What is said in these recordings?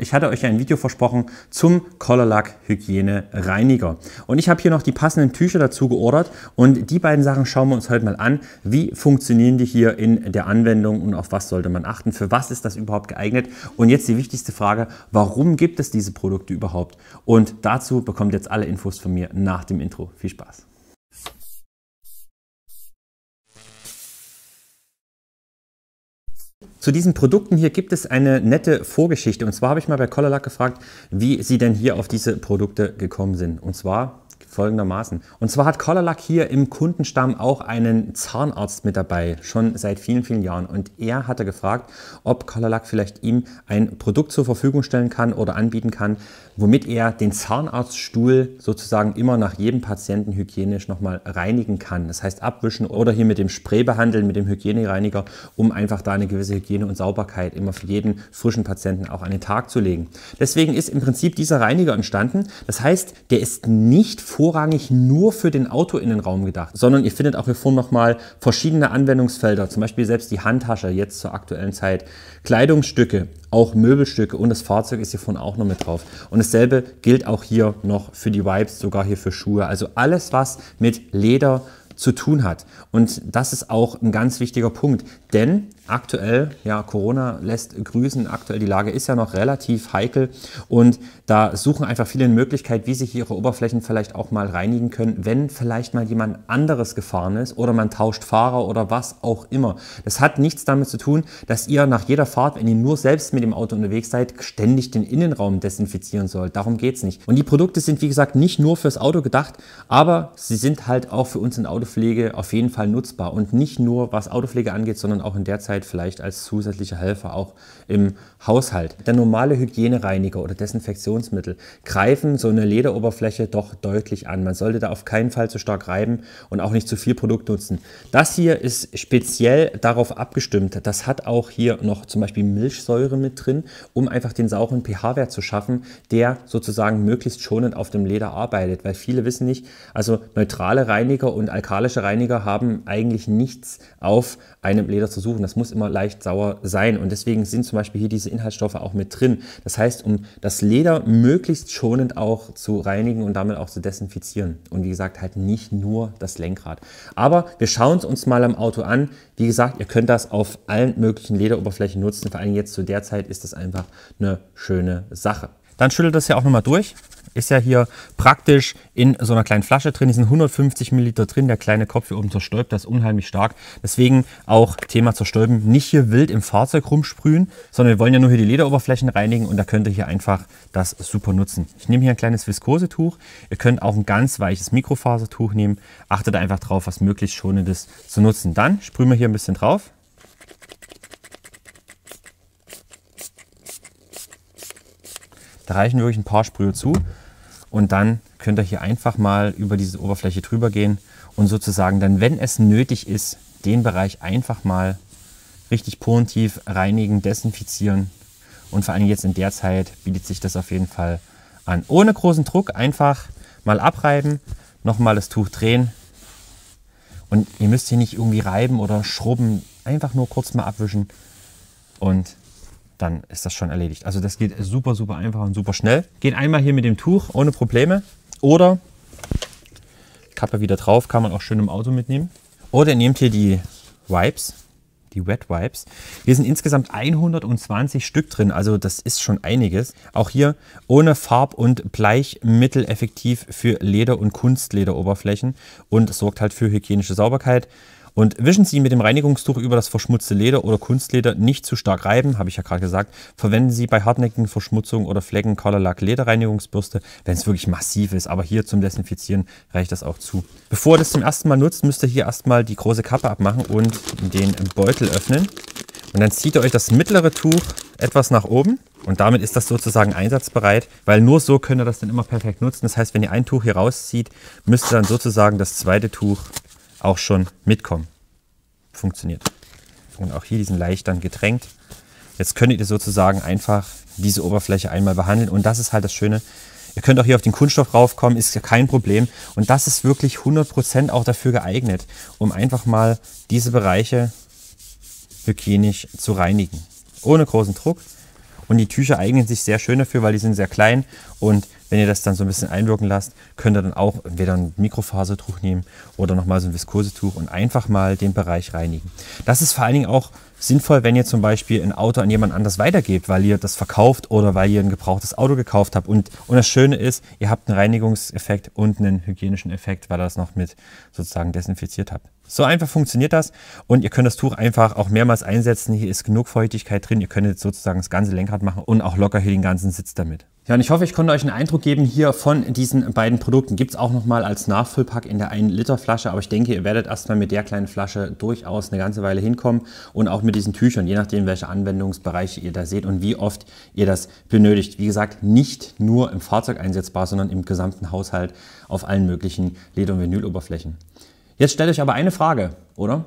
Ich hatte euch ein Video versprochen zum Colorlack Hygiene Reiniger. Und ich habe hier noch die passenden Tücher dazu geordert und die beiden Sachen schauen wir uns heute mal an. Wie funktionieren die hier in der Anwendung und auf was sollte man achten? Für was ist das überhaupt geeignet? Und jetzt die wichtigste Frage, warum gibt es diese Produkte überhaupt? Und dazu bekommt jetzt alle Infos von mir nach dem Intro. Viel Spaß! Zu diesen Produkten hier gibt es eine nette Vorgeschichte. Und zwar habe ich mal bei Colorlack gefragt, wie sie denn hier auf diese Produkte gekommen sind. Und zwar folgendermaßen. Und zwar hat Colorlack hier im Kundenstamm auch einen Zahnarzt mit dabei, schon seit vielen, vielen Jahren. Und er hatte gefragt, ob Colorlack vielleicht ihm ein Produkt zur Verfügung stellen kann oder anbieten kann, womit er den Zahnarztstuhl sozusagen immer nach jedem Patienten hygienisch nochmal reinigen kann. Das heißt abwischen oder hier mit dem Spray behandeln, mit dem Hygienereiniger, um einfach da eine gewisse Hygiene und Sauberkeit immer für jeden frischen Patienten auch an den Tag zu legen. Deswegen ist im Prinzip dieser Reiniger entstanden. Das heißt, der ist nicht vorrangig nur für den Autoinnenraum gedacht, sondern ihr findet auch hier vorne nochmal verschiedene Anwendungsfelder, zum Beispiel selbst die Handtasche jetzt zur aktuellen Zeit, Kleidungsstücke, auch Möbelstücke und das Fahrzeug ist hier vorne auch noch mit drauf. Und dasselbe gilt auch hier noch für die Vibes, sogar hier für Schuhe. Also alles, was mit Leder zu tun hat. Und das ist auch ein ganz wichtiger Punkt, denn aktuell, ja, Corona lässt grüßen, aktuell die Lage ist ja noch relativ heikel und da suchen einfach viele eine Möglichkeit, wie sich ihre Oberflächen vielleicht auch mal reinigen können, wenn vielleicht mal jemand anderes gefahren ist oder man tauscht Fahrer oder was auch immer. Das hat nichts damit zu tun, dass ihr nach jeder Fahrt, wenn ihr nur selbst mit dem Auto unterwegs seid, ständig den Innenraum desinfizieren sollt. Darum geht es nicht. Und die Produkte sind, wie gesagt, nicht nur fürs Auto gedacht, aber sie sind halt auch für uns in Auto Autopflege auf jeden Fall nutzbar und nicht nur was Autopflege angeht, sondern auch in der Zeit vielleicht als zusätzlicher Helfer auch im Haushalt. Der normale Hygienereiniger oder Desinfektionsmittel greifen so eine Lederoberfläche doch deutlich an. Man sollte da auf keinen Fall zu stark reiben und auch nicht zu viel Produkt nutzen. Das hier ist speziell darauf abgestimmt. Das hat auch hier noch zum Beispiel Milchsäure mit drin, um einfach den sauren pH-Wert zu schaffen, der sozusagen möglichst schonend auf dem Leder arbeitet, weil viele wissen nicht, also neutrale Reiniger und Alkali mineralische Reiniger haben eigentlich nichts auf einem Leder zu suchen. Das muss immer leicht sauer sein und deswegen sind zum Beispiel hier diese Inhaltsstoffe auch mit drin. Das heißt, um das Leder möglichst schonend auch zu reinigen und damit auch zu desinfizieren. Und wie gesagt, halt nicht nur das Lenkrad. Aber wir schauen es uns mal am Auto an. Wie gesagt, ihr könnt das auf allen möglichen Lederoberflächen nutzen. Vor allem jetzt zu der Zeit ist das einfach eine schöne Sache. Dann schüttelt das ja auch nochmal durch. Ist ja hier praktisch in so einer kleinen Flasche drin. Die sind 150 Milliliter drin. Der kleine Kopf hier oben zerstäubt, das ist unheimlich stark. Deswegen auch Thema zerstäuben. Nicht hier wild im Fahrzeug rumsprühen, sondern wir wollen ja nur hier die Lederoberflächen reinigen und da könnt ihr hier einfach das super nutzen. Ich nehme hier ein kleines Viskosetuch. Ihr könnt auch ein ganz weiches Mikrofasertuch nehmen. Achtet einfach drauf, was möglichst Schonendes zu nutzen. Dann sprühen wir hier ein bisschen drauf. Da reichen wirklich ein paar Sprühe zu. Und dann könnt ihr hier einfach mal über diese Oberfläche drüber gehen und sozusagen dann, wenn es nötig ist, den Bereich einfach mal richtig porentief reinigen, desinfizieren. Und vor allem jetzt in der Zeit bietet sich das auf jeden Fall an. Ohne großen Druck einfach mal abreiben, nochmal das Tuch drehen. Und ihr müsst hier nicht irgendwie reiben oder schrubben, einfach nur kurz mal abwischen und dann ist das schon erledigt. Also das geht super, super einfach und super schnell. Geht einmal hier mit dem Tuch ohne Probleme oder Kappe wieder drauf, kann man auch schön im Auto mitnehmen. Oder ihr nehmt hier die Wipes, die Wet Wipes. Hier sind insgesamt 120 Stück drin, also das ist schon einiges. Auch hier ohne Farb- und Bleichmittel effektiv für Leder- und Kunstlederoberflächen und sorgt halt für hygienische Sauberkeit. Und wischen Sie mit dem Reinigungstuch über das verschmutzte Leder oder Kunstleder nicht zu stark reiben, habe ich ja gerade gesagt. Verwenden Sie bei hartnäckigen Verschmutzungen oder Flecken Colorlack Lederreinigungsbürste, wenn es wirklich massiv ist. Aber hier zum Desinfizieren reicht das auch zu. Bevor ihr das zum ersten Mal nutzt, müsst ihr hier erstmal die große Kappe abmachen und den Beutel öffnen. Und dann zieht ihr euch das mittlere Tuch etwas nach oben. Und damit ist das sozusagen einsatzbereit, weil nur so könnt ihr das dann immer perfekt nutzen. Das heißt, wenn ihr ein Tuch hier rauszieht, müsst ihr dann sozusagen das zweite Tuch auch schon mitkommen funktioniert. Und auch hier diesen leicht dann getränkt. Jetzt könntet ihr sozusagen einfach diese Oberfläche einmal behandeln. Und das ist halt das Schöne. Ihr könnt auch hier auf den Kunststoff raufkommen, ist ja kein Problem. Und das ist wirklich 100% auch dafür geeignet, um einfach mal diese Bereiche hygienisch zu reinigen. Ohne großen Druck. Und die Tücher eignen sich sehr schön dafür, weil die sind sehr klein und wenn ihr das dann so ein bisschen einwirken lasst, könnt ihr dann auch entweder ein Mikrofasertuch nehmen oder nochmal so ein Viskosetuch und einfach mal den Bereich reinigen. Das ist vor allen Dingen auch sinnvoll, wenn ihr zum Beispiel ein Auto an jemand anders weitergebt, weil ihr das verkauft oder weil ihr ein gebrauchtes Auto gekauft habt. Und, und das Schöne ist, ihr habt einen Reinigungseffekt und einen hygienischen Effekt, weil ihr das noch mit sozusagen desinfiziert habt. So einfach funktioniert das und ihr könnt das Tuch einfach auch mehrmals einsetzen. Hier ist genug Feuchtigkeit drin. Ihr könnt jetzt sozusagen das ganze Lenkrad machen und auch locker hier den ganzen Sitz damit. Ja, und ich hoffe, ich konnte euch einen Eindruck geben hier von diesen beiden Produkten. Gibt es auch nochmal als Nachfüllpack in der 1-Liter-Flasche, aber ich denke, ihr werdet erstmal mit der kleinen Flasche durchaus eine ganze Weile hinkommen und auch mit diesen Tüchern, je nachdem, welche Anwendungsbereiche ihr da seht und wie oft ihr das benötigt. Wie gesagt, nicht nur im Fahrzeug einsetzbar, sondern im gesamten Haushalt auf allen möglichen Leder- und Vinyloberflächen. Jetzt stellt euch aber eine Frage, oder?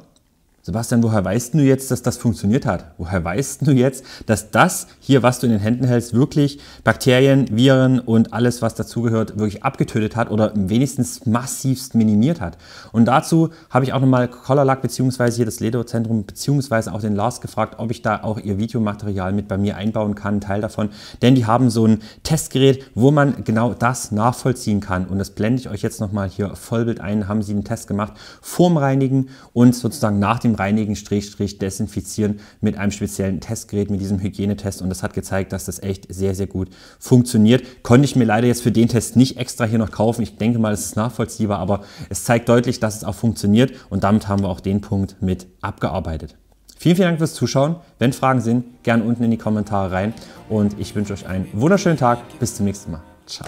Sebastian, woher weißt du jetzt, dass das funktioniert hat? Woher weißt du jetzt, dass das hier, was du in den Händen hältst, wirklich Bakterien, Viren und alles, was dazugehört, wirklich abgetötet hat oder wenigstens massivst minimiert hat? Und dazu habe ich auch nochmal Collarlack beziehungsweise hier das Lederzentrum zentrum beziehungsweise auch den Lars gefragt, ob ich da auch ihr Videomaterial mit bei mir einbauen kann, einen Teil davon. Denn die haben so ein Testgerät, wo man genau das nachvollziehen kann. Und das blende ich euch jetzt nochmal hier Vollbild ein, haben sie einen Test gemacht, vorm Reinigen und sozusagen nach dem Atem reinigen, Strich, desinfizieren mit einem speziellen Testgerät, mit diesem Hygienetest. Und das hat gezeigt, dass das echt sehr, sehr gut funktioniert. Konnte ich mir leider jetzt für den Test nicht extra hier noch kaufen. Ich denke mal, es ist nachvollziehbar, aber es zeigt deutlich, dass es auch funktioniert. Und damit haben wir auch den Punkt mit abgearbeitet. Vielen, vielen Dank fürs Zuschauen. Wenn Fragen sind, gerne unten in die Kommentare rein. Und ich wünsche euch einen wunderschönen Tag. Bis zum nächsten Mal. Ciao.